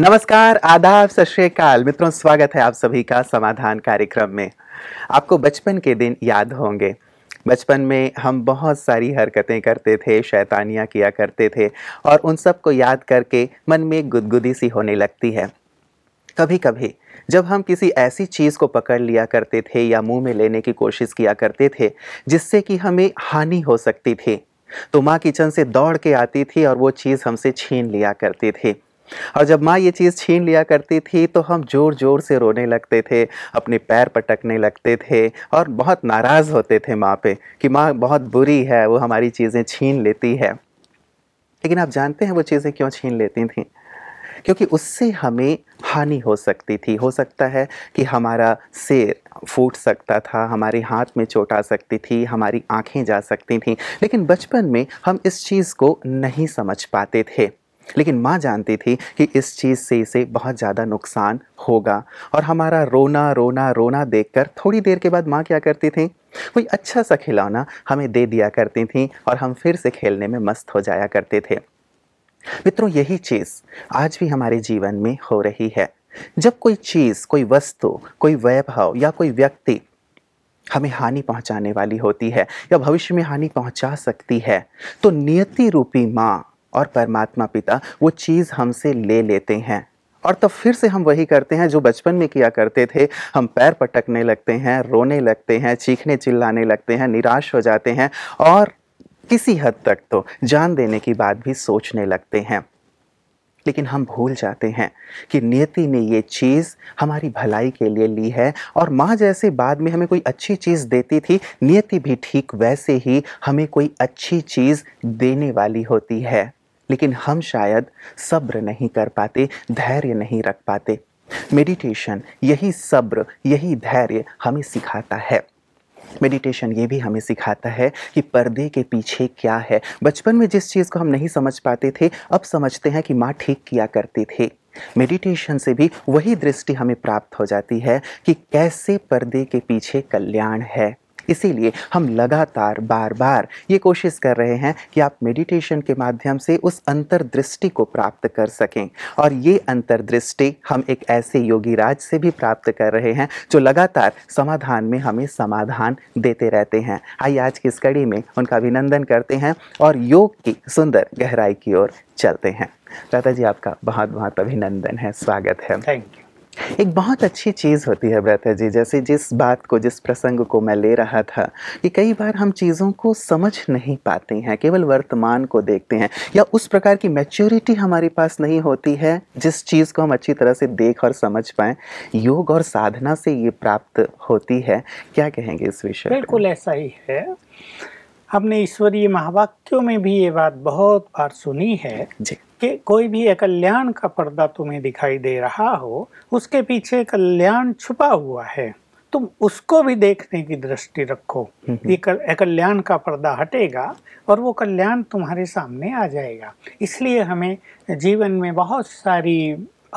नमस्कार आदाब सत श्रीकाल मित्रों स्वागत है आप सभी का समाधान कार्यक्रम में आपको बचपन के दिन याद होंगे बचपन में हम बहुत सारी हरकतें करते थे शैतानियाँ किया करते थे और उन सब को याद करके मन में गुदगुदी सी होने लगती है कभी कभी जब हम किसी ऐसी चीज़ को पकड़ लिया करते थे या मुंह में लेने की कोशिश किया करते थे जिससे कि हमें हानि हो सकती थी तो माँ किचन से दौड़ के आती थी और वो चीज़ हमसे छीन लिया करती थी और जब माँ ये चीज़ छीन लिया करती थी तो हम ज़ोर ज़ोर से रोने लगते थे अपने पैर पटकने लगते थे और बहुत नाराज़ होते थे माँ पे कि माँ बहुत बुरी है वो हमारी चीज़ें छीन लेती है लेकिन आप जानते हैं वो चीज़ें क्यों छीन लेती थी क्योंकि उससे हमें हानि हो सकती थी हो सकता है कि हमारा सिर फूट सकता था हमारे हाथ में चोट आ सकती थी हमारी आंखें जा सकती थीं लेकिन बचपन में हम इस चीज़ को नहीं समझ पाते थे लेकिन माँ जानती थी कि इस चीज़ से इसे बहुत ज़्यादा नुकसान होगा और हमारा रोना रोना रोना देखकर थोड़ी देर के बाद माँ क्या करती थी कोई अच्छा सा खिलौना हमें दे दिया करती थी और हम फिर से खेलने में मस्त हो जाया करते थे मित्रों यही चीज़ आज भी हमारे जीवन में हो रही है जब कोई चीज़ कोई वस्तु कोई वैभव या कोई व्यक्ति हमें हानि पहुंचाने वाली होती है या भविष्य में हानि पहुंचा सकती है तो नियति रूपी माँ और परमात्मा पिता वो चीज़ हमसे ले लेते हैं और तब फिर से हम वही करते हैं जो बचपन में किया करते थे हम पैर पटकने लगते हैं रोने लगते हैं चीखने चिल्लाने लगते हैं निराश हो जाते हैं और किसी हद तक तो जान देने की बात भी सोचने लगते हैं लेकिन हम भूल जाते हैं कि नियति ने ये चीज़ हमारी भलाई के लिए ली है और माँ जैसे बाद में हमें कोई अच्छी चीज़ देती थी नियति भी ठीक वैसे ही हमें कोई अच्छी चीज़ देने वाली होती है लेकिन हम शायद सब्र नहीं कर पाते धैर्य नहीं रख पाते मेडिटेशन यही सब्र यही धैर्य हमें सिखाता है मेडिटेशन ये भी हमें सिखाता है कि पर्दे के पीछे क्या है बचपन में जिस चीज़ को हम नहीं समझ पाते थे अब समझते हैं कि माँ ठीक किया करती थी मेडिटेशन से भी वही दृष्टि हमें प्राप्त हो जाती है कि कैसे पर्दे के पीछे कल्याण है इसीलिए हम लगातार बार बार ये कोशिश कर रहे हैं कि आप मेडिटेशन के माध्यम से उस अंतर्दृष्टि को प्राप्त कर सकें और ये अंतर्दृष्टि हम एक ऐसे योगी राज से भी प्राप्त कर रहे हैं जो लगातार समाधान में हमें समाधान देते रहते हैं आइए आज की इस कड़ी में उनका अभिनंदन करते हैं और योग की सुंदर गहराई की ओर चलते हैं दादाजी आपका बहुत बहुत अभिनंदन है स्वागत है थैंक यू एक बहुत अच्छी चीज़ होती है ब्रता जी जैसे जिस बात को जिस प्रसंग को मैं ले रहा था कि कई बार हम चीज़ों को समझ नहीं पाते हैं केवल वर्तमान को देखते हैं या उस प्रकार की मैच्योरिटी हमारे पास नहीं होती है जिस चीज़ को हम अच्छी तरह से देख और समझ पाए योग और साधना से ये प्राप्त होती है क्या कहेंगे इस विषय बिल्कुल ऐसा ही है हमने ईश्वरीय महावाक्यों में भी ये बात बहुत बार सुनी है कि कोई भी अकल्याण का पर्दा तुम्हें दिखाई दे रहा हो उसके पीछे कल्याण छुपा हुआ है तुम उसको भी देखने की दृष्टि रखो हम्म, हम्म। ये कल्याण का पर्दा हटेगा और वो कल्याण तुम्हारे सामने आ जाएगा इसलिए हमें जीवन में बहुत सारी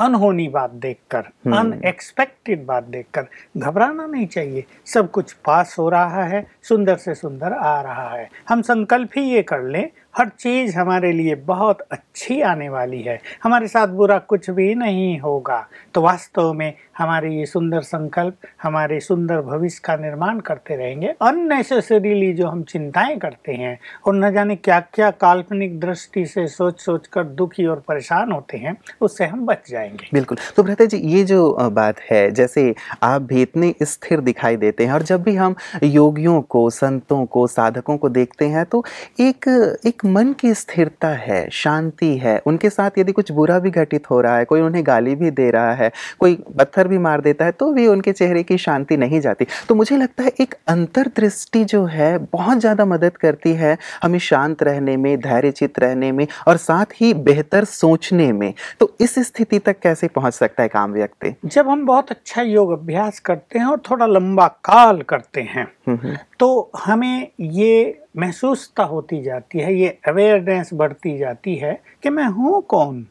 अनहोनी बात देखकर अनएक्सपेक्टेड हम्म। बात देखकर घबराना नहीं चाहिए सब कुछ पास हो रहा है सुंदर से सुंदर आ रहा है हम संकल्प ही ये कर लें हर चीज़ हमारे लिए बहुत अच्छी आने वाली है हमारे साथ बुरा कुछ भी नहीं होगा तो वास्तव में हमारे ये सुंदर संकल्प हमारे सुंदर भविष्य का निर्माण करते रहेंगे अननेसेसरीली जो हम चिंताएं करते हैं और न जाने क्या क्या काल्पनिक दृष्टि से सोच सोच कर दुखी और परेशान होते हैं उससे हम बच जाएंगे बिल्कुल तो भ्रता जी ये जो बात है जैसे आप भी इतने स्थिर दिखाई देते हैं और जब भी हम योगियों को संतों को साधकों को देखते हैं तो एक एक मन की स्थिरता है शांति है उनके साथ यदि कुछ बुरा भी घटित हो रहा है कोई उन्हें गाली भी दे रहा है कोई पत्थर भी मार देता है तो भी उनके चेहरे की शांति नहीं जाती तो मुझे लगता है एक अंतर्दृष्टि जो है बहुत ज़्यादा मदद करती है हमें शांत रहने में धैर्यचित रहने में और साथ ही बेहतर सोचने में तो इस स्थिति तक कैसे पहुँच सकता है काम व्यक्ति जब हम बहुत अच्छा योग अभ्यास करते हैं और थोड़ा लंबा काल करते हैं हम्म, हम्म। तो हमें ये महसूसता होती जाती है ये अवेयरनेस बढ़ती जाती है कि मैं हूँ कौन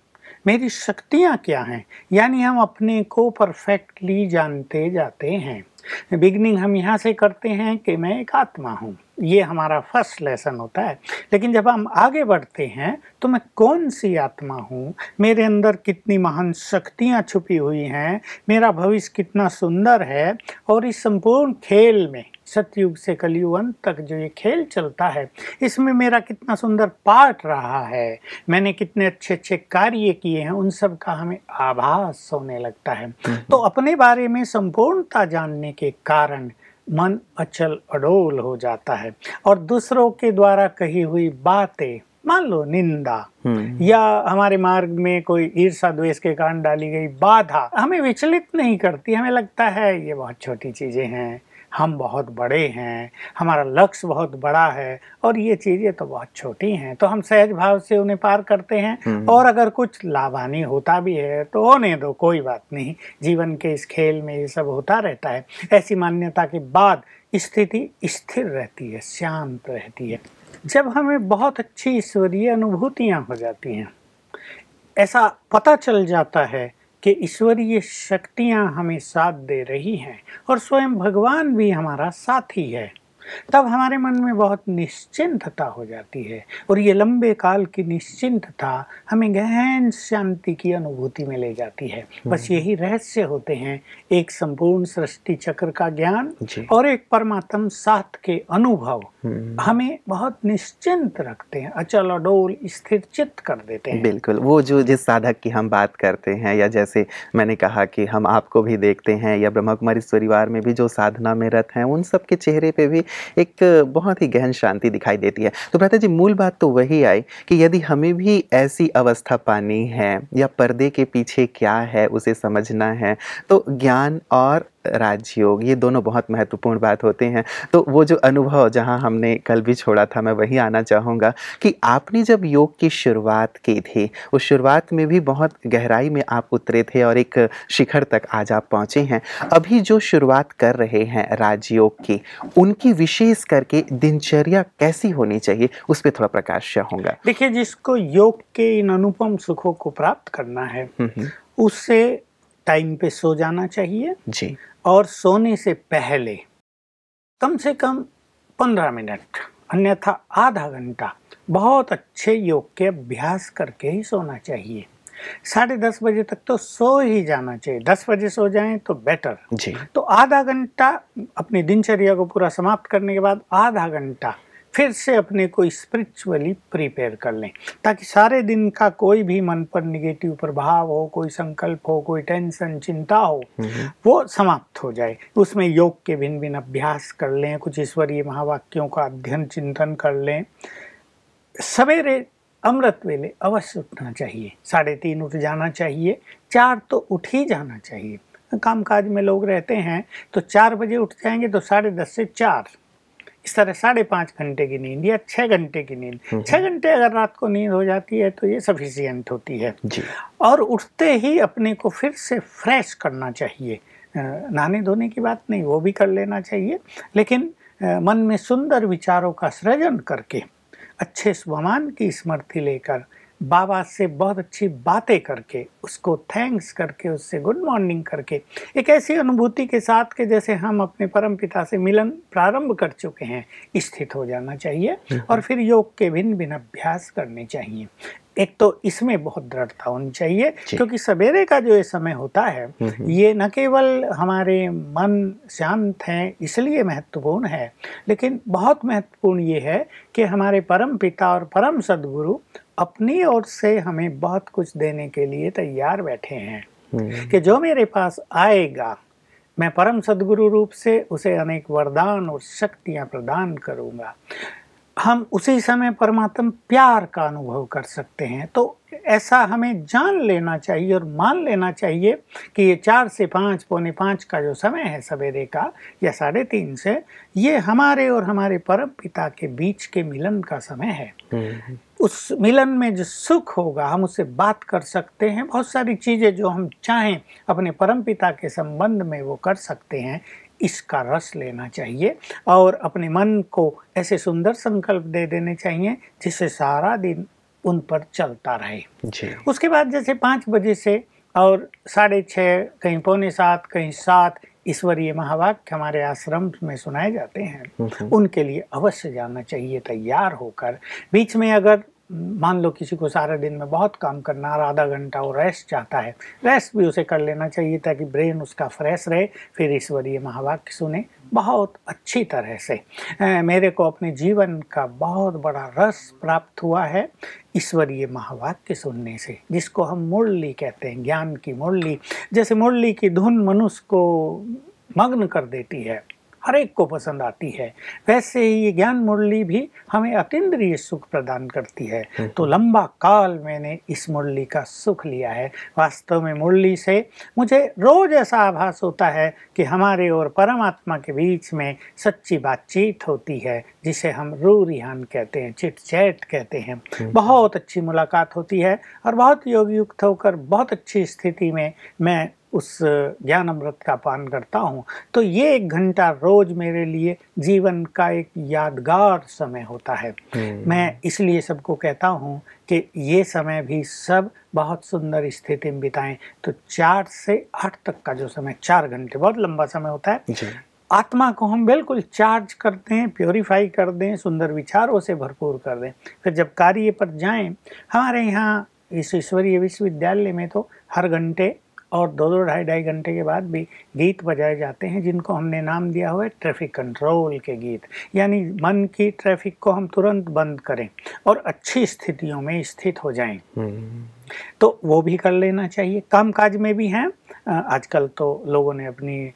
मेरी शक्तियाँ क्या हैं यानी हम अपने को परफेक्टली जानते जाते हैं बिगनिंग हम यहाँ से करते हैं कि मैं एक आत्मा हूँ ये हमारा फर्स्ट लेसन होता है लेकिन जब हम आगे बढ़ते हैं तो मैं कौन सी आत्मा हूँ मेरे अंदर कितनी महान शक्तियाँ छुपी हुई हैं मेरा भविष्य कितना सुंदर है और इस संपूर्ण खेल में सतयुग से कलयुग अंत तक जो ये खेल चलता है इसमें मेरा कितना सुंदर पार्ट रहा है मैंने कितने अच्छे अच्छे कार्य किए हैं उन सब का हमें आभास होने लगता है हम्म। तो अपने बारे में संपूर्णता जानने के कारण मन अचल अडोल हो जाता है और दूसरों के द्वारा कही हुई बातें मान लो निंदा हम्म। या हमारे मार्ग में कोई ईर्षा द्वेष के कारण डाली गई बाधा हमें विचलित नहीं करती हमें लगता है ये बहुत छोटी चीजें हैं हम बहुत बड़े हैं हमारा लक्ष्य बहुत बड़ा है और ये चीज़ें तो बहुत छोटी हैं तो हम सहज भाव से उन्हें पार करते हैं हम्म। और अगर कुछ लाभानी होता भी है तो होने दो कोई बात नहीं जीवन के इस खेल में ये सब होता रहता है ऐसी मान्यता के बाद स्थिति स्थिर रहती है शांत रहती है जब हमें बहुत अच्छी ईश्वरीय अनुभूतियाँ हो जाती हैं ऐसा पता चल जाता है कि ईश्वरीय शक्तियाँ हमें साथ दे रही हैं और स्वयं भगवान भी हमारा साथी है तब हमारे मन में बहुत निश्चिंतता हो जाती है और ये लंबे काल की निश्चिंतता हमें गहन शांति की अनुभूति में ले जाती है हम्म। बस यही रहस्य होते हैं एक संपूर्ण सृष्टि चक्र का ज्ञान और एक परमात्म साथ के अनुभव हम्म। हमें बहुत निश्चिंत रखते हैं अचल अडोल स्थिर चित्त कर देते हैं बिल्कुल वो जो जिस साधक की हम बात करते हैं या जैसे मैंने कहा कि हम आपको भी देखते हैं या ब्रह्मा कुमारी परिवार में भी जो साधना में रत हैं उन सबके चेहरे पे भी एक बहुत ही गहन शांति दिखाई देती है तो भ्राता जी मूल बात तो वही आई कि यदि हमें भी ऐसी अवस्था पानी है या पर्दे के पीछे क्या है उसे समझना है तो ज्ञान और राजयोग ये दोनों बहुत महत्वपूर्ण बात होते हैं तो वो जो अनुभव जहाँ हमने कल भी छोड़ा था मैं वही आना चाहूँगा कि आपने जब योग की शुरुआत की थी उस शुरुआत में भी बहुत गहराई में आप उतरे थे और एक शिखर तक आज आप पहुँचे हैं अभी जो शुरुआत कर रहे हैं राजयोग की उनकी विशेष करके दिनचर्या कैसी होनी चाहिए उस पर थोड़ा प्रकाश चाहूँगा देखिए जिसको योग के इन अनुपम सुखों को प्राप्त करना है हम्म, हम्म। उससे टाइम पे सो जाना चाहिए जी और सोने से पहले कम से कम पंद्रह मिनट अन्यथा आधा घंटा बहुत अच्छे योग के अभ्यास करके ही सोना चाहिए साढ़े दस बजे तक तो सो ही जाना चाहिए दस बजे सो जाएं तो बेटर जी तो आधा घंटा अपनी दिनचर्या को पूरा समाप्त करने के बाद आधा घंटा फिर से अपने को स्पिरिचुअली प्रिपेयर कर लें ताकि सारे दिन का कोई भी मन पर निगेटिव प्रभाव हो कोई संकल्प हो कोई टेंशन चिंता हो हम्म। वो समाप्त हो जाए उसमें योग के भिन्न भिन्न अभ्यास कर लें कुछ ईश्वरीय महावाक्यों का अध्ययन चिंतन कर लें सवेरे अमृत वेले अवश्य उठना चाहिए साढ़े तीन उठ जाना चाहिए चार तो उठ ही जाना चाहिए कामकाज में लोग रहते हैं तो चार बजे उठ जाएंगे तो साढ़े दस से चार इस तरह साढ़े पाँच घंटे की नींद या छः घंटे की नींद हम्म, छः हम्म। घंटे अगर रात को नींद हो जाती है तो ये सफिशियंट होती है और उठते ही अपने को फिर से फ्रेश करना चाहिए नहाने धोने की बात नहीं वो भी कर लेना चाहिए लेकिन मन में सुंदर विचारों का सृजन करके अच्छे स्वमान की स्मृति लेकर बाबा से बहुत अच्छी बातें करके उसको थैंक्स करके उससे गुड मॉर्निंग करके एक ऐसी अनुभूति के साथ के जैसे हम अपने परम पिता से मिलन प्रारंभ कर चुके हैं स्थित हो जाना चाहिए हम्म। और फिर योग के भिन्न भिन्न अभ्यास करने चाहिए एक तो इसमें बहुत दृढ़ता होनी चाहिए क्योंकि सवेरे का जो ये समय होता है हम्म, हम्म। ये न केवल हमारे मन शांत हैं इसलिए महत्वपूर्ण है लेकिन बहुत महत्वपूर्ण ये है कि हमारे परम पिता और परम सदगुरु अपनी ओर से हमें बहुत कुछ देने के लिए तैयार बैठे हैं हम्म, कि जो मेरे पास आएगा मैं परम सदगुरु रूप से उसे अनेक वरदान और शक्तियाँ प्रदान करूँगा हम उसी समय परमात्म प्यार का अनुभव कर सकते हैं तो ऐसा हमें जान लेना चाहिए और मान लेना चाहिए कि ये चार से पाँच पौने पाँच का जो समय है सवेरे का या साढ़े तीन से ये हमारे और हमारे परम पिता के बीच के मिलन का समय है हम्म। उस मिलन में जो सुख होगा हम उससे बात कर सकते हैं बहुत सारी चीज़ें जो हम चाहें अपने परम पिता के संबंध में वो कर सकते हैं इसका रस लेना चाहिए और अपने मन को ऐसे सुंदर संकल्प दे देने चाहिए जिससे सारा दिन उन पर चलता रहे जी। उसके बाद जैसे पाँच बजे से और साढ़े छः कहीं पौने सात कहीं सात ईश्वरीय महावाक्य हमारे आश्रम में सुनाए जाते हैं हम्म, हम्म। उनके लिए अवश्य जाना चाहिए तैयार होकर बीच में अगर मान लो किसी को सारे दिन में बहुत काम करना और आधा घंटा वो रेस्ट चाहता है रेस्ट भी उसे कर लेना चाहिए ताकि ब्रेन उसका फ्रेश रहे फिर ईश्वरीय महावाक्य सुने बहुत अच्छी तरह से ए, मेरे को अपने जीवन का बहुत बड़ा रस प्राप्त हुआ है ईश्वरीय महावाक्य सुनने से जिसको हम मुरली कहते हैं ज्ञान की मुरली जैसे मुरली की धुन मनुष्य को मग्न कर देती है हर एक को पसंद आती है वैसे ही ये ज्ञान मुरली भी हमें अतिन्द्रिय सुख प्रदान करती है हम्म। तो लंबा काल मैंने इस मुरली का सुख लिया है वास्तव में मुरली से मुझे रोज ऐसा आभास होता है कि हमारे और परमात्मा के बीच में सच्ची बातचीत होती है जिसे हम रू रिहान कहते हैं चिट चैट कहते हैं हम्म। बहुत अच्छी मुलाकात होती है और बहुत योगयुक्त होकर बहुत अच्छी स्थिति में मैं उस ज्ञान अमृत का पान करता हूँ तो ये एक घंटा रोज मेरे लिए जीवन का एक यादगार समय होता है हम्म। मैं इसलिए सबको कहता हूँ कि ये समय भी सब बहुत सुंदर स्थिति में बिताएं तो चार से आठ तक का जो समय चार घंटे बहुत लंबा समय होता है आत्मा को हम बिल्कुल चार्ज कर दें प्योरीफाई कर दें सुंदर विचारों से भरपूर कर दें फिर जब कार्य पर जाएं हमारे यहाँ इस ईश्वरीय विश्वविद्यालय में तो हर घंटे और दो दो ढाई ढाई घंटे के बाद भी गीत बजाए जाते हैं जिनको हमने नाम दिया हुआ है ट्रैफिक कंट्रोल के गीत यानी मन की ट्रैफिक को हम तुरंत बंद करें और अच्छी स्थितियों में स्थित हो जाएं हम्म। तो वो भी कर लेना चाहिए काज में भी हैं आजकल तो लोगों ने अपनी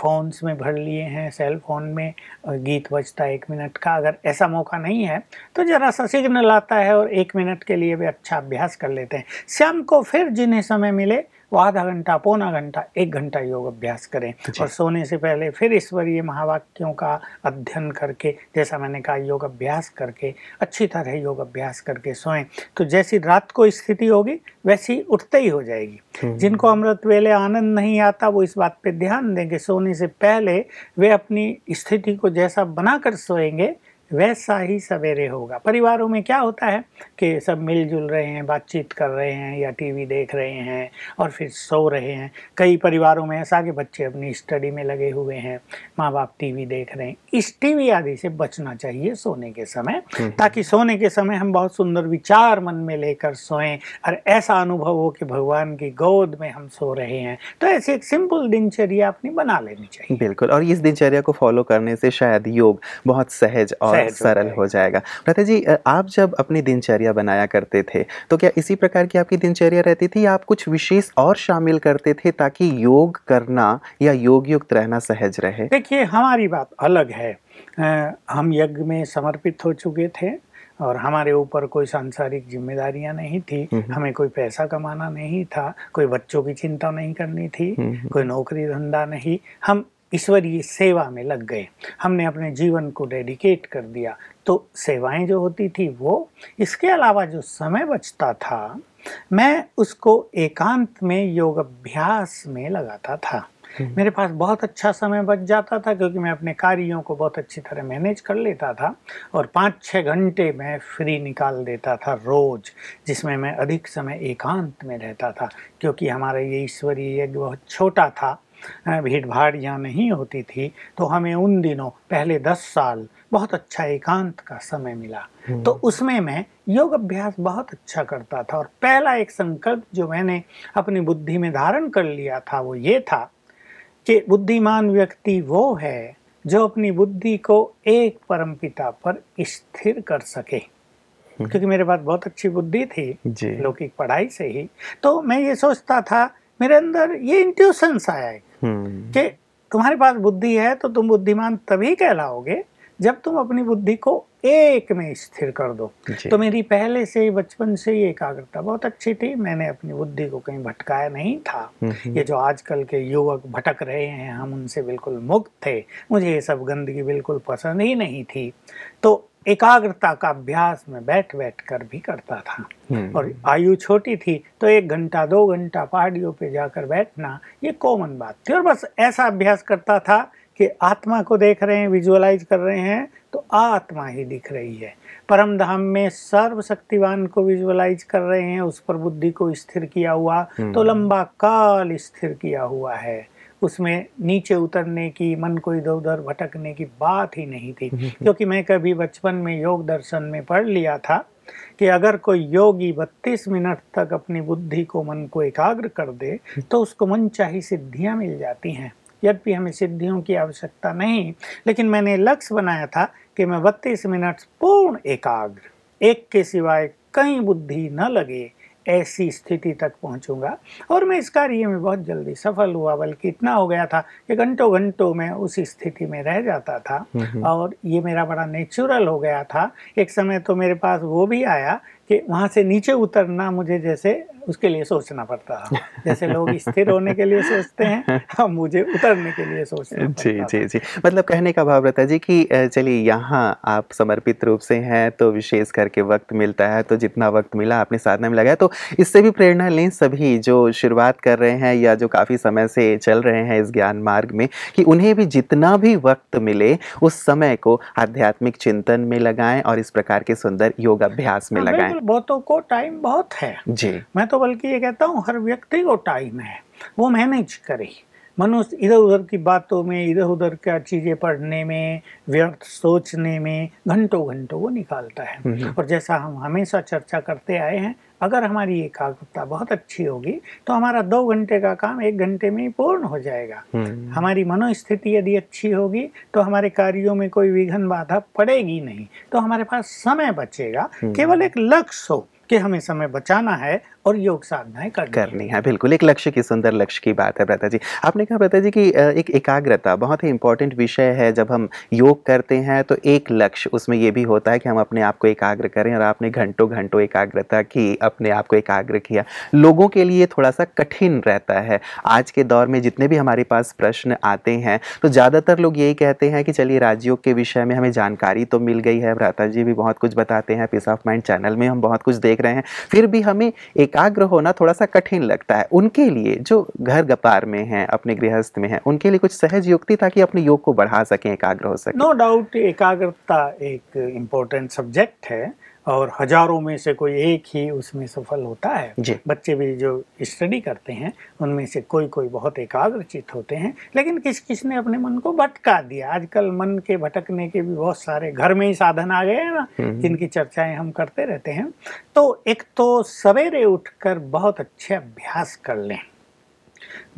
फ़ोन्स में भर लिए हैं सेल फोन में गीत बजता है एक मिनट का अगर ऐसा मौका नहीं है तो ज़रा सा सिग्नल आता है और एक मिनट के लिए भी अच्छा अभ्यास कर लेते हैं शाम को फिर जिन्हें समय मिले वो आधा घंटा पौना घंटा एक घंटा योग अभ्यास करें और सोने से पहले फिर ईश्वरीय महावाक्यों का अध्ययन करके जैसा मैंने कहा योग अभ्यास करके अच्छी तरह योग अभ्यास करके सोएं तो जैसी रात को स्थिति होगी वैसी उठते ही हो जाएगी हम्म। जिनको अमृत वेले आनंद नहीं आता वो इस बात पर ध्यान देंगे सोने से पहले वे अपनी स्थिति को जैसा बनाकर सोएंगे वैसा ही सवेरे होगा परिवारों में क्या होता है कि सब मिलजुल रहे हैं बातचीत कर रहे हैं या टीवी देख रहे हैं और फिर सो रहे हैं कई परिवारों में ऐसा कि बच्चे अपनी स्टडी में लगे हुए हैं माँ बाप टीवी देख रहे हैं इस टीवी आदि से बचना चाहिए सोने के समय हम्म, हम्म। ताकि सोने के समय हम बहुत सुंदर विचार मन में लेकर सोएं और ऐसा अनुभव हो कि भगवान की गोद में हम सो रहे हैं तो ऐसी एक सिंपल दिनचर्या अपनी बना लेनी चाहिए बिल्कुल और इस दिनचर्या को फॉलो करने से शायद योग बहुत सहज और और हाँ, सरल हो जाएगा प्रथा जी आप जब अपनी दिनचर्या बनाया करते थे तो क्या इसी प्रकार की आपकी दिनचर्या रहती थी या आप कुछ विशेष और शामिल करते थे ताकि योग करना या योग युक्त रहना सहज रहे देखिए हमारी बात अलग है हम यज्ञ में समर्पित हो चुके थे और हमारे ऊपर कोई सांसारिक जिम्मेदारियां नहीं थी नहीं। हम्म, हम्म। हमें कोई पैसा कमाना नहीं था कोई बच्चों की चिंता नहीं करनी थी नहीं। हम्म, कोई नौकरी धंधा नहीं हम ईश्वरीय सेवा में लग गए हमने अपने जीवन को डेडिकेट कर दिया तो सेवाएं जो होती थी वो इसके अलावा जो समय बचता था मैं उसको एकांत में योग अभ्यास में लगाता था हम्म। मेरे पास बहुत अच्छा समय बच जाता था क्योंकि मैं अपने कार्यों को बहुत अच्छी तरह मैनेज कर लेता था और पाँच छः घंटे मैं फ्री निकाल देता था रोज जिसमें मैं अधिक समय एकांत में रहता था क्योंकि हमारा ये ईश्वरीय यज्ञ बहुत छोटा था भीड़ भाड़ यहाँ नहीं होती थी तो हमें उन दिनों पहले दस साल बहुत अच्छा एकांत का समय मिला हम्म। तो उसमें मैं योग अभ्यास बहुत अच्छा करता था और पहला एक संकल्प जो मैंने अपनी बुद्धि में धारण कर लिया था वो ये था कि बुद्धिमान व्यक्ति वो है जो अपनी बुद्धि को एक परम पिता पर स्थिर कर सके हम्म। क्योंकि मेरे पास बहुत अच्छी बुद्धि थी लौकिक पढ़ाई से ही तो मैं ये सोचता था मेरे अंदर ये इंट्यूशन आया है हम्म। कि तुम्हारे पास बुद्धि है तो तुम बुद्धिमान तभी कहलाओगे जब तुम अपनी बुद्धि को एक में स्थिर कर दो तो मेरी पहले से ही बचपन से ही एकाग्रता बहुत अच्छी थी मैंने अपनी बुद्धि को कहीं भटकाया नहीं था हम्म। ये जो आजकल के युवक भटक रहे हैं हम उनसे बिल्कुल मुक्त थे मुझे ये सब गंदगी बिल्कुल पसंद ही नहीं थी तो एकाग्रता का अभ्यास में बैठ बैठ कर भी करता था हम्म। और आयु छोटी थी तो एक घंटा दो घंटा पहाड़ियों पे जाकर बैठना ये कॉमन बात थी और बस ऐसा अभ्यास करता था कि आत्मा को देख रहे हैं विजुअलाइज कर रहे हैं तो आत्मा ही दिख रही है परम धाम में सर्वशक्तिवान को विजुअलाइज कर रहे हैं उस पर बुद्धि को स्थिर किया हुआ तो हम्म। लंबा काल स्थिर किया हुआ है उसमें नीचे उतरने की मन को इधर उधर भटकने की बात ही नहीं थी हम्म, हम्म, हम्म। क्योंकि मैं कभी बचपन में योग दर्शन में पढ़ लिया था कि अगर कोई योगी 32 मिनट तक अपनी बुद्धि को मन को एकाग्र कर दे तो उसको मन चाही सिद्धियाँ मिल जाती हैं यद्यपि हमें सिद्धियों की आवश्यकता नहीं लेकिन मैंने लक्ष्य बनाया था कि मैं बत्तीस मिनट पूर्ण एकाग्र एक के सिवाय कहीं बुद्धि न लगे ऐसी स्थिति तक पहुंचूंगा और मैं इस कार्य में बहुत जल्दी सफल हुआ बल्कि इतना हो गया था कि घंटों घंटों में उसी स्थिति में रह जाता था हम्म, हम्म। और ये मेरा बड़ा नेचुरल हो गया था एक समय तो मेरे पास वो भी आया कि वहाँ से नीचे उतरना मुझे जैसे उसके लिए सोचना पड़ता है जैसे लोग स्थिर होने के लिए सोचते हैं हम मुझे उतरने के लिए सोचते हैं जी जी जी मतलब कहने का भाव रहता है जी कि चलिए यहाँ आप समर्पित रूप से हैं तो विशेष करके वक्त मिलता है तो जितना वक्त मिला आपने साधना में लगाया तो इससे भी प्रेरणा लें सभी जो शुरुआत कर रहे हैं या जो काफ़ी समय से चल रहे हैं इस ज्ञान मार्ग में कि उन्हें भी जितना भी वक्त मिले उस समय को आध्यात्मिक चिंतन में लगाएं और इस प्रकार के सुंदर योग अभ्यास में हाँ, लगाएं बहुतों को टाइम बहुत है जी मैं तो बल्कि ये कहता हूँ हर व्यक्ति को टाइम है वो मैनेज करे मनुष्य इधर उधर की बातों में इधर उधर क्या चीज़ें पढ़ने में व्यर्थ सोचने में घंटों घंटों वो निकालता है हम्म। और जैसा हम हमेशा चर्चा करते आए हैं अगर हमारी एकाग्रता बहुत अच्छी होगी तो हमारा दो घंटे का काम एक घंटे में ही पूर्ण हो जाएगा हम्म। हमारी मनोस्थिति यदि अच्छी होगी तो हमारे कार्यों में कोई विघन बाधा पड़ेगी नहीं तो हमारे पास समय बचेगा हम्म। केवल एक लक्ष्य हो कि हमें समय बचाना है और योग साधनाएं करनी करनी है बिल्कुल एक लक्ष्य की सुंदर लक्ष्य की बात है प्रता जी आपने कहा प्रता जी कि एक एकाग्रता बहुत ही इंपॉर्टेंट विषय है जब हम योग करते हैं तो एक लक्ष्य उसमें ये भी होता है कि हम अपने आप को एकाग्र करें और आपने घंटों घंटों एकाग्रता की अपने आप को एकाग्र किया लोगों के लिए थोड़ा सा कठिन रहता है आज के दौर में जितने भी हमारे पास प्रश्न आते हैं तो ज़्यादातर लोग यही कहते हैं कि चलिए राजयोग के विषय में हमें जानकारी तो मिल गई है भ्राता जी भी बहुत कुछ बताते हैं पीस ऑफ माइंड चैनल में हम बहुत कुछ देख रहे हैं फिर भी हमें एकाग्र होना थोड़ा सा कठिन लगता है उनके लिए जो घर गपार में हैं अपने गृहस्थ में हैं उनके लिए कुछ सहज युक्ति ताकि अपने योग को बढ़ा सकें एकाग्र हो सके नो no डाउट एकाग्रता एक इम्पोर्टेंट सब्जेक्ट है और हजारों में से कोई एक ही उसमें सफल होता है बच्चे भी जो स्टडी करते हैं उनमें से कोई कोई बहुत एकाग्रचित होते हैं लेकिन किस किसने अपने मन को भटका दिया आजकल मन के भटकने के भी बहुत सारे घर में ही साधन आ गए हैं ना हम्म, हम्म। जिनकी चर्चाएं हम करते रहते हैं तो एक तो सवेरे उठकर बहुत अच्छे अभ्यास कर लें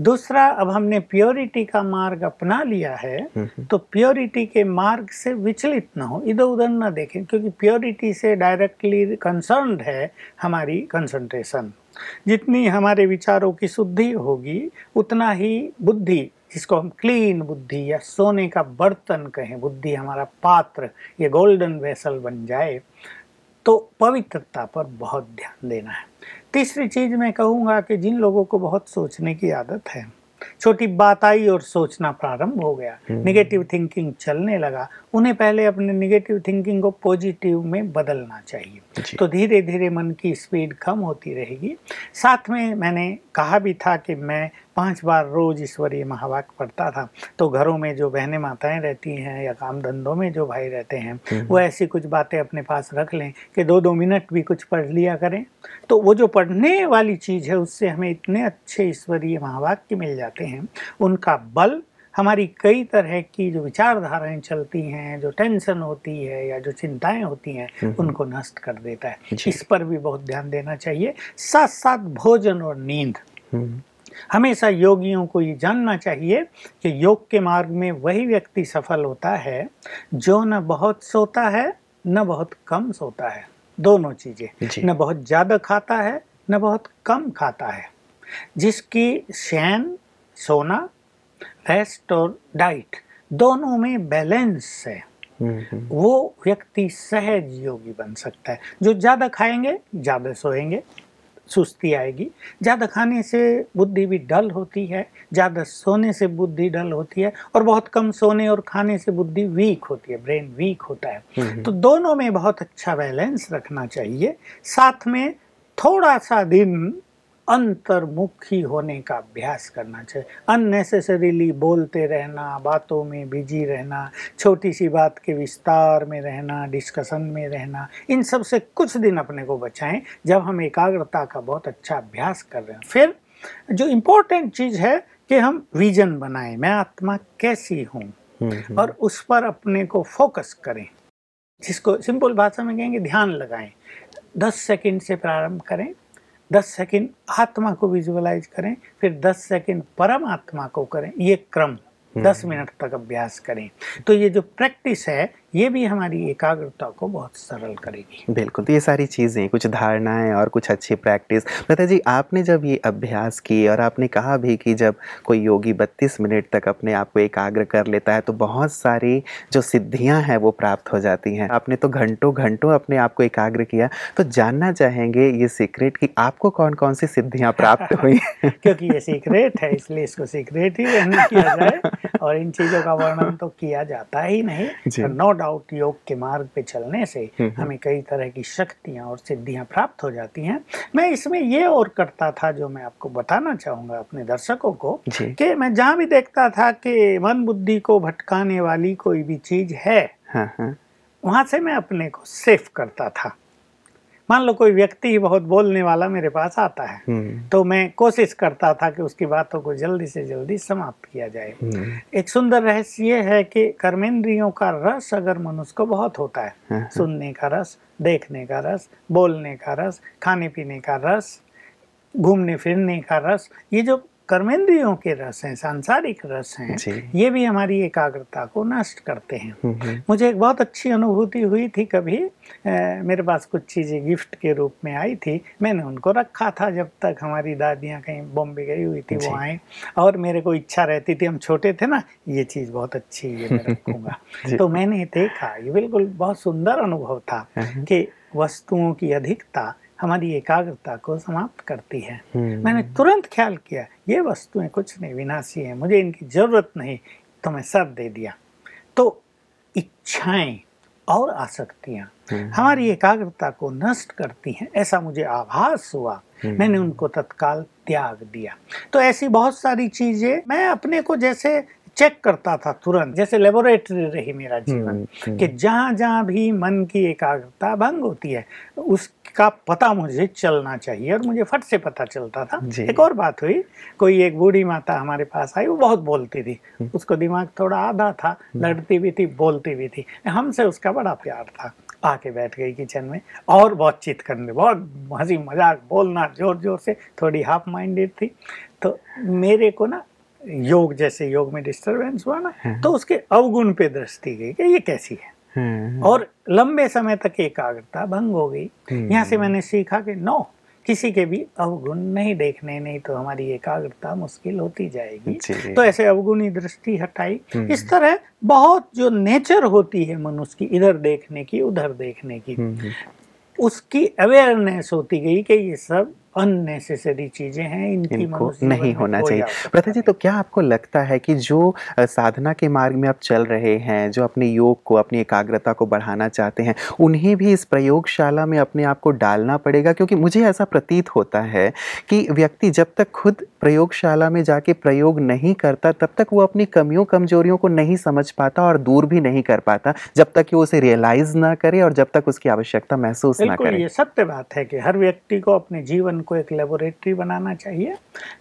दूसरा अब हमने प्योरिटी का मार्ग अपना लिया है हम्म, हम्म। तो प्योरिटी के मार्ग से विचलित ना हो इधर उधर न देखें क्योंकि प्योरिटी से डायरेक्टली कंसर्न है हमारी कंसंट्रेशन जितनी हमारे विचारों की शुद्धि होगी उतना ही बुद्धि जिसको हम क्लीन बुद्धि या सोने का बर्तन कहें बुद्धि हमारा पात्र ये गोल्डन वेसल बन जाए तो पवित्रता पर बहुत ध्यान देना है तीसरी चीज़ मैं कहूँगा कि जिन लोगों को बहुत सोचने की आदत है छोटी बात आई और सोचना प्रारंभ हो गया निगेटिव हम्म। थिंकिंग चलने लगा उन्हें पहले अपने निगेटिव थिंकिंग को पॉजिटिव में बदलना चाहिए तो धीरे धीरे मन की स्पीड कम होती रहेगी साथ में मैंने कहा भी था कि मैं पांच बार रोज ईश्वरीय महावाक पढ़ता था तो घरों में जो बहनें माताएं रहती हैं या काम धंधों में जो भाई रहते हैं हम्म। वो ऐसी कुछ बातें अपने पास रख लें कि दो दो मिनट भी कुछ पढ़ लिया करें तो वो जो पढ़ने वाली चीज़ है उससे हमें इतने अच्छे ईश्वरीय महावाक्य मिल जाते हैं उनका बल हमारी कई तरह की जो विचारधाराएं चलती हैं जो टेंशन होती है या जो चिंताएं होती हैं हम्म। उनको नष्ट कर देता है इस पर भी बहुत ध्यान देना चाहिए साथ साथ भोजन और नींद हम्म। हमेशा योगियों को ये जानना चाहिए कि योग के मार्ग में वही व्यक्ति सफल होता है जो न बहुत सोता है न बहुत कम सोता है दोनों चीज़ें न बहुत ज़्यादा खाता है न बहुत कम खाता है जिसकी शैन सोना रेस्ट और डाइट दोनों में बैलेंस है हम्म, हम्म। वो व्यक्ति सहज योगी बन सकता है जो ज़्यादा खाएंगे ज़्यादा सोएंगे सुस्ती आएगी ज़्यादा खाने से बुद्धि भी डल होती है ज़्यादा सोने से बुद्धि डल होती है और बहुत कम सोने और खाने से बुद्धि वीक होती है ब्रेन वीक होता है हम्म, हम्म। तो दोनों में बहुत अच्छा बैलेंस रखना चाहिए साथ में थोड़ा सा दिन अंतर्मुखी होने का अभ्यास करना चाहिए अननेसेसरीली बोलते रहना बातों में बिजी रहना छोटी सी बात के विस्तार में रहना डिस्कशन में रहना इन सब से कुछ दिन अपने को बचाएं जब हम एकाग्रता का बहुत अच्छा अभ्यास कर रहे हैं फिर जो इम्पोर्टेंट चीज़ है कि हम विजन बनाएं मैं आत्मा कैसी हूँ हम्म, हम्म। और उस पर अपने को फोकस करें जिसको सिंपल भाषा में कहेंगे ध्यान लगाएं दस सेकेंड से प्रारंभ करें दस सेकंड आत्मा को विजुअलाइज करें फिर सेकेंड सेकंड परमात्मा को करें ये क्रम हम्म। दस मिनट तक अभ्यास करें तो ये जो प्रैक्टिस है ये भी हमारी एकाग्रता को बहुत सरल करेगी बिल्कुल तो ये सारी चीज़ें कुछ धारणाएं और कुछ अच्छी प्रैक्टिस लता जी आपने जब ये अभ्यास की और आपने कहा भी कि जब कोई योगी 32 मिनट तक अपने आप को एकाग्र कर लेता है तो बहुत सारी जो सिद्धियां हैं वो प्राप्त हो जाती हैं आपने तो घंटों घंटों अपने आप को एकाग्र किया तो जानना चाहेंगे ये सीक्रेट कि आपको कौन कौन सी सिद्धियाँ प्राप्त हुई क्योंकि ये सीक्रेट है इसलिए इसको सीक्रेट ही किया जाए और इन चीज़ों का वर्णन तो किया जाता ही नहीं नॉट सॉर्ड आउट योग के मार्ग पे चलने से हम्म, हम्म। हमें कई तरह की शक्तियाँ और सिद्धियाँ प्राप्त हो जाती हैं मैं इसमें ये और करता था जो मैं आपको बताना चाहूँगा अपने दर्शकों को कि मैं जहाँ भी देखता था कि मन बुद्धि को भटकाने वाली कोई भी चीज़ है हाँ, हाँ। वहाँ से मैं अपने को सेफ करता था मान लो कोई व्यक्ति ही बहुत बोलने वाला मेरे पास आता है हम्म। तो मैं कोशिश करता था कि उसकी बातों को जल्दी से जल्दी समाप्त किया जाए हम्म। एक सुंदर रहस्य ये है कि कर्मेंद्रियों का रस अगर मनुष्य को बहुत होता है हाँ, हाँ। सुनने का रस देखने का रस बोलने का रस खाने पीने का रस घूमने फिरने का रस ये जो कर्मेंद्रियों के रस हैं सांसारिक रस हैं ये भी हमारी एकाग्रता को नष्ट करते हैं हम्म, हम्म। मुझे एक बहुत अच्छी अनुभूति हुई थी कभी आ, मेरे पास कुछ चीज़ें गिफ्ट के रूप में आई थी मैंने उनको रखा था जब तक हमारी दादियाँ कहीं बॉम्बे गई हुई थी वो आए और मेरे को इच्छा रहती थी हम छोटे थे ना ये चीज़ बहुत अच्छी है मैं रखूँगा तो मैंने देखा ये बिल्कुल बहुत सुंदर अनुभव था हाँ, हाँ। कि वस्तुओं की अधिकता हमारी एकाग्रता को समाप्त करती है हम्म। मैंने तुरंत ख्याल किया ये वस्तुएं कुछ नहीं विनाशी हैं मुझे इनकी ज़रूरत नहीं तो मैं सब दे दिया तो इच्छाएं और आसक्तियां हम्म। हमारी एकाग्रता को नष्ट करती हैं ऐसा मुझे आभास हुआ हम्म। मैंने उनको तत्काल त्याग दिया तो ऐसी बहुत सारी चीज़ें मैं अपने को जैसे चेक करता था तुरंत जैसे लेबोरेटरी रही मेरा जीवन कि जहां जहां भी मन की एकाग्रता भंग होती है उस का पता मुझे चलना चाहिए और मुझे फट से पता चलता था एक और बात हुई कोई एक बूढ़ी माता हमारे पास आई वो बहुत बोलती थी हम्म। उसको दिमाग थोड़ा आधा था हम्म। लड़ती भी थी बोलती भी थी हमसे उसका बड़ा प्यार था आके बैठ गई किचन में और बहुत चित करने बहुत हंसी मजाक बोलना जोर जोर से थोड़ी हाफ माइंडेड थी तो मेरे को ना योग जैसे योग में डिस्टरबेंस हुआ ना हाँ। तो उसके अवगुण पे दृष्टि गई कि ये कैसी है हम्म। और लंबे समय तक एकाग्रता भंग हो गई हम्म। यहाँ से मैंने सीखा कि नो किसी के भी अवगुण नहीं देखने नहीं तो हमारी एकाग्रता मुश्किल होती जाएगी तो ऐसे अवगुणी दृष्टि हटाई हम्म। इस तरह बहुत जो नेचर होती है मनुष्य की इधर देखने की उधर देखने की उसकी अवेयरनेस होती गई कि ये सब अननेसेसरी चीजें हैं इनकी इनको नहीं होना चाहिए प्रथा जी तो क्या आपको लगता है कि जो साधना के मार्ग में आप चल रहे हैं जो अपने योग को अपनी एकाग्रता को बढ़ाना चाहते हैं उन्हें भी इस प्रयोगशाला में अपने आप को डालना पड़ेगा क्योंकि मुझे ऐसा प्रतीत होता है कि व्यक्ति जब तक खुद प्रयोगशाला में जाके प्रयोग नहीं करता तब तक वो अपनी कमियों कमजोरियों को नहीं समझ पाता और दूर भी नहीं कर पाता जब तक कि वो उसे रियलाइज ना करे और जब तक उसकी आवश्यकता महसूस ना करे ये सत्य बात है कि हर व्यक्ति को अपने जीवन उनको एक लेबोरेटरी बनाना चाहिए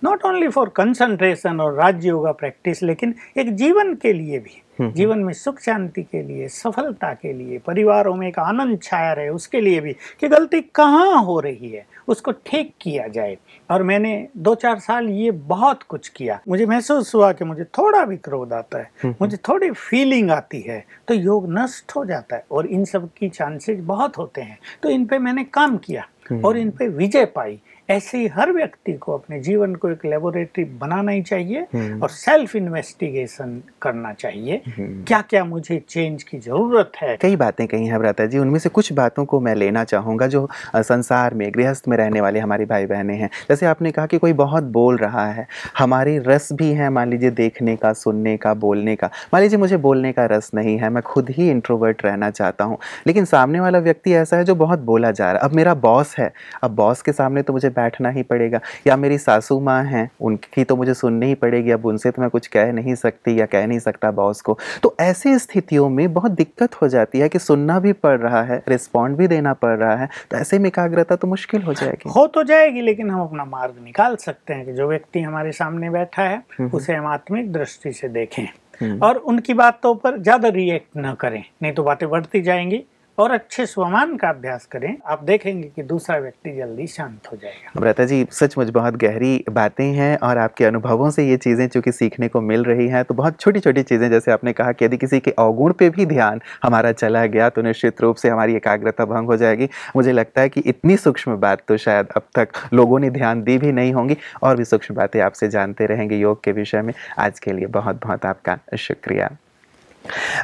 नॉट ओनली फॉर कंसंट्रेशन और राजयोगा प्रैक्टिस लेकिन एक जीवन के लिए भी हम्म, हम्म। जीवन में सुख शांति के लिए सफलता के लिए परिवारों में एक आनंद छाया रहे उसके लिए भी कि गलती कहाँ हो रही है उसको ठीक किया जाए और मैंने दो चार साल ये बहुत कुछ किया मुझे महसूस हुआ कि मुझे थोड़ा भी क्रोध आता है हम्म, मुझे थोड़ी फीलिंग आती है तो योग नष्ट हो जाता है और इन सब की चांसेस बहुत होते हैं तो इन पे मैंने काम किया और इन पे विजय पाई ऐसे ही हर व्यक्ति को अपने जीवन को एक लेबोरेटरी बनाना ही चाहिए हम्म। और सेल्फ इन्वेस्टिगेशन करना चाहिए हम्म। क्या क्या मुझे चेंज की जरूरत है कई बातें कही हैं भ्राता जी उनमें से कुछ बातों को मैं लेना चाहूँगा जो संसार में गृहस्थ में रहने वाले हमारे भाई बहने हैं जैसे आपने कहा कि कोई बहुत बोल रहा है हमारी रस भी है मान लीजिए देखने का सुनने का बोलने का मान लीजिए मुझे बोलने का रस नहीं है मैं खुद ही इंट्रोवर्ट रहना चाहता हूँ लेकिन सामने वाला व्यक्ति ऐसा है जो बहुत बोला जा रहा है अब मेरा बॉस है अब बॉस के सामने तो मुझे बैठना ही पड़ेगा या मेरी सासू माँ हैं उनकी तो मुझे सुननी ही पड़ेगी अब उनसे तो मैं कुछ कह नहीं सकती या कह नहीं सकता बॉस को तो ऐसी स्थितियों में बहुत दिक्कत हो जाती है कि सुनना भी पड़ रहा है रिस्पॉन्ड भी देना पड़ रहा है तो ऐसे में एकाग्रता तो मुश्किल हो जाएगी हो तो जाएगी लेकिन हम अपना मार्ग निकाल सकते हैं कि जो व्यक्ति हमारे सामने बैठा है हम्म, हम्म। उसे हम आत्मिक दृष्टि से देखें हम्म। और उनकी बातों पर ज़्यादा रिएक्ट ना करें नहीं तो बातें बढ़ती जाएंगी और अच्छे स्वमान का अभ्यास करें आप देखेंगे कि दूसरा व्यक्ति जल्दी शांत हो जाएगा अमृता जी सचमुच बहुत गहरी बातें हैं और आपके अनुभवों से ये चीज़ें चूँकि सीखने को मिल रही हैं तो बहुत छोटी छोटी चीज़ें जैसे आपने कहा कि यदि किसी के अवगुण पर भी ध्यान हमारा चला गया तो निश्चित रूप से हमारी एकाग्रता भंग हो जाएगी मुझे लगता है कि इतनी सूक्ष्म बात तो शायद अब तक लोगों ने ध्यान दी भी नहीं होंगी और भी सूक्ष्म बातें आपसे जानते रहेंगे योग के विषय में आज के लिए बहुत बहुत आपका शुक्रिया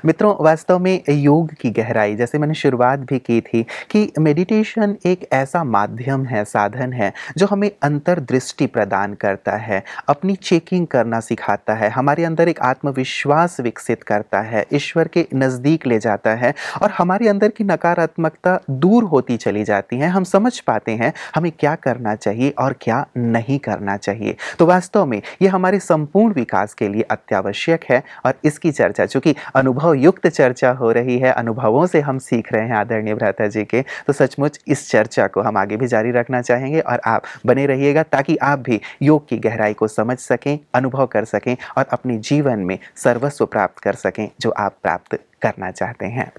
मित्रों वास्तव में योग की गहराई जैसे मैंने शुरुआत भी की थी कि मेडिटेशन एक ऐसा माध्यम है साधन है जो हमें अंतर्दृष्टि प्रदान करता है अपनी चेकिंग करना सिखाता है हमारे अंदर एक आत्मविश्वास विकसित करता है ईश्वर के नज़दीक ले जाता है और हमारे अंदर की नकारात्मकता दूर होती चली जाती है हम समझ पाते हैं हमें क्या करना चाहिए और क्या नहीं करना चाहिए तो वास्तव में ये हमारे संपूर्ण विकास के लिए अत्यावश्यक है और इसकी चर्चा चूँकि अनुभव युक्त चर्चा हो रही है अनुभवों से हम सीख रहे हैं आदरणीय भ्राता जी के तो सचमुच इस चर्चा को हम आगे भी जारी रखना चाहेंगे और आप बने रहिएगा ताकि आप भी योग की गहराई को समझ सकें अनुभव कर सकें और अपने जीवन में सर्वस्व प्राप्त कर सकें जो आप प्राप्त करना चाहते हैं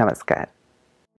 नमस्कार